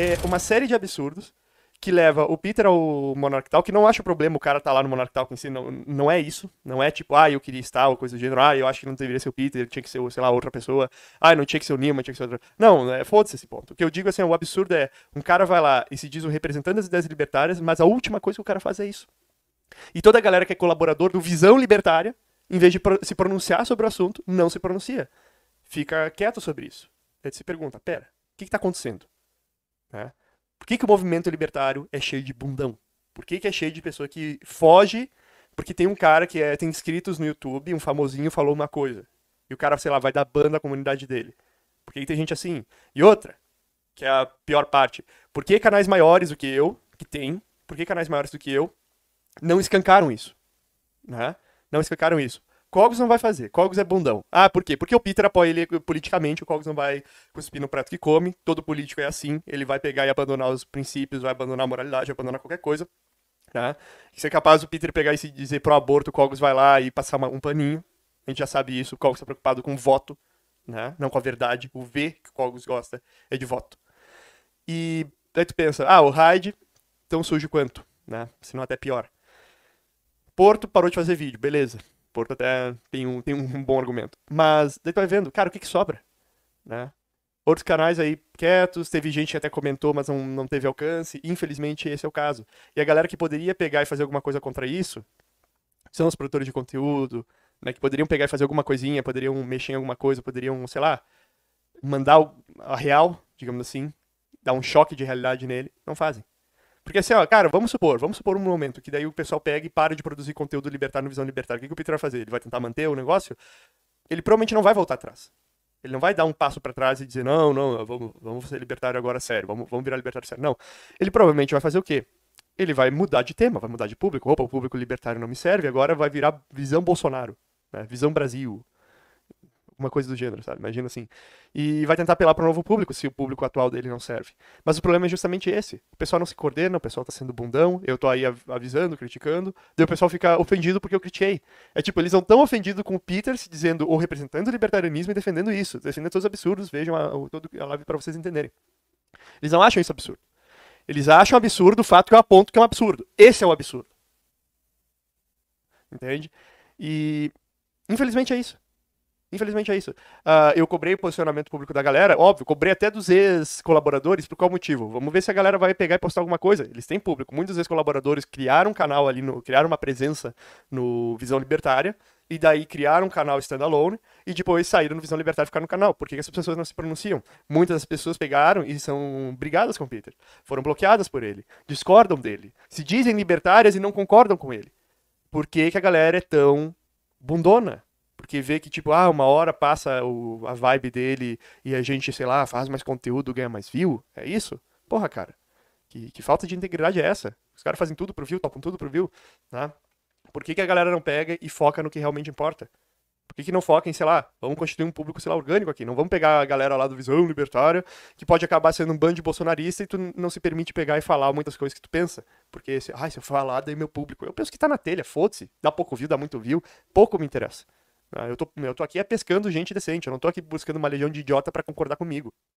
é uma série de absurdos que leva o Peter ao Monarch Talk, que não acho problema o cara tá lá no Monarch Talk em si, não, não é isso. Não é tipo, ah, eu queria estar, ou coisa do gênero, ah, eu acho que não deveria ser o Peter, tinha que ser, sei lá, outra pessoa, ah, não tinha que ser o Nima, tinha que ser outra. Não, é, foda-se esse ponto. O que eu digo assim, o absurdo é, um cara vai lá e se diz o representante das ideias libertárias, mas a última coisa que o cara faz é isso. E toda a galera que é colaborador do Visão Libertária, em vez de se pronunciar sobre o assunto, não se pronuncia. Fica quieto sobre isso. Ele se pergunta, pera, o que, está acontecendo? Né? Por que, que o movimento libertário é cheio de bundão? Por que, que é cheio de pessoa que foge? Porque tem um cara que é, tem inscritos no YouTube, um famosinho falou uma coisa. E o cara, sei lá, vai dar banda à comunidade dele. Por que, que tem gente assim? E outra, que é a pior parte. Por que canais maiores do que eu, que tem, por que canais maiores do que eu, não escancaram isso? Né? Não escancaram isso. Cogos não vai fazer. Cogos é bundão. Ah, por quê? Porque o Peter apoia ele politicamente, o Cogos não vai cuspir no prato que come. Todo político é assim. Ele vai pegar e abandonar os princípios, vai abandonar a moralidade, vai abandonar qualquer coisa. Tá? Se é capaz o Peter pegar e se dizer pro aborto, o Cogos vai lá e passar uma, um paninho. A gente já sabe isso. O Cogos tá preocupado com voto, né? não com a verdade. O V que o Cogos gosta é de voto. E aí tu pensa, ah, o Hyde tão sujo quanto, né? Se não até pior. Porto parou de fazer vídeo, beleza. Porto até tem um, tem um bom argumento. Mas daí tu vai vendo, cara, o que, que sobra? Né? Outros canais aí quietos, teve gente que até comentou, mas não, não teve alcance. Infelizmente, esse é o caso. E a galera que poderia pegar e fazer alguma coisa contra isso são os produtores de conteúdo, né, que poderiam pegar e fazer alguma coisinha, poderiam mexer em alguma coisa, poderiam, sei lá, mandar a real, digamos assim, dar um choque de realidade nele. Não fazem. Porque assim, ó, cara, vamos supor, vamos supor um momento que daí o pessoal pega e para de produzir conteúdo libertário no Visão Libertária. O que, que o Peter vai fazer? Ele vai tentar manter o negócio? Ele provavelmente não vai voltar atrás. Ele não vai dar um passo para trás e dizer, não, não, vamos, vamos ser libertário agora sério, vamos, vamos virar libertário sério. Não. Ele provavelmente vai fazer o quê? Ele vai mudar de tema, vai mudar de público. Opa, o público libertário não me serve, agora vai virar visão Bolsonaro, né? visão Brasil, uma coisa do gênero, sabe? Imagina assim. E vai tentar apelar para um novo público se o público atual dele não serve. Mas o problema é justamente esse. O pessoal não se coordena, o pessoal tá sendo bundão, eu tô aí avisando, criticando, daí o pessoal fica ofendido porque eu critiquei. É tipo, eles não tão ofendidos com o Peter se dizendo ou representando o libertarianismo e defendendo isso, defendendo todos os absurdos, vejam a, a live para vocês entenderem. Eles não acham isso absurdo. Eles acham absurdo o fato que eu aponto que é um absurdo. Esse é o absurdo. Entende? E infelizmente é isso. Infelizmente é isso. Uh, eu cobrei o posicionamento público da galera, óbvio, cobrei até dos ex-colaboradores, por qual motivo? Vamos ver se a galera vai pegar e postar alguma coisa. Eles têm público. Muitos ex-colaboradores criaram um canal ali, no, criaram uma presença no Visão Libertária, e daí criaram um canal standalone, e depois saíram no Visão Libertária e ficaram no canal. Por que, essas pessoas não se pronunciam? Muitas das pessoas pegaram e são brigadas com o Peter. Foram bloqueadas por ele, discordam dele, se dizem libertárias e não concordam com ele. Por que, que a galera é tão bundona? porque vê que, tipo, ah, uma hora passa o, a vibe dele e a gente, sei lá, faz mais conteúdo, ganha mais view. É isso? Porra, cara. Que, que falta de integridade é essa? Os caras fazem tudo pro view, topam tudo pro view, né? Por que, que a galera não pega e foca no que realmente importa? Por que, que não foca em, sei lá, vamos constituir um público, sei lá, orgânico aqui? Não vamos pegar a galera lá do Visão Libertária, que pode acabar sendo um bando de bolsonarista e tu não se permite pegar e falar muitas coisas que tu pensa. Porque, ai, ah, se eu falar, daí meu público. Eu penso que tá na telha, foda-se. Dá pouco view, dá muito view, pouco me interessa. Ah, eu tô, eu tô aqui é pescando gente decente, eu não tô aqui buscando uma legião de idiota para concordar comigo.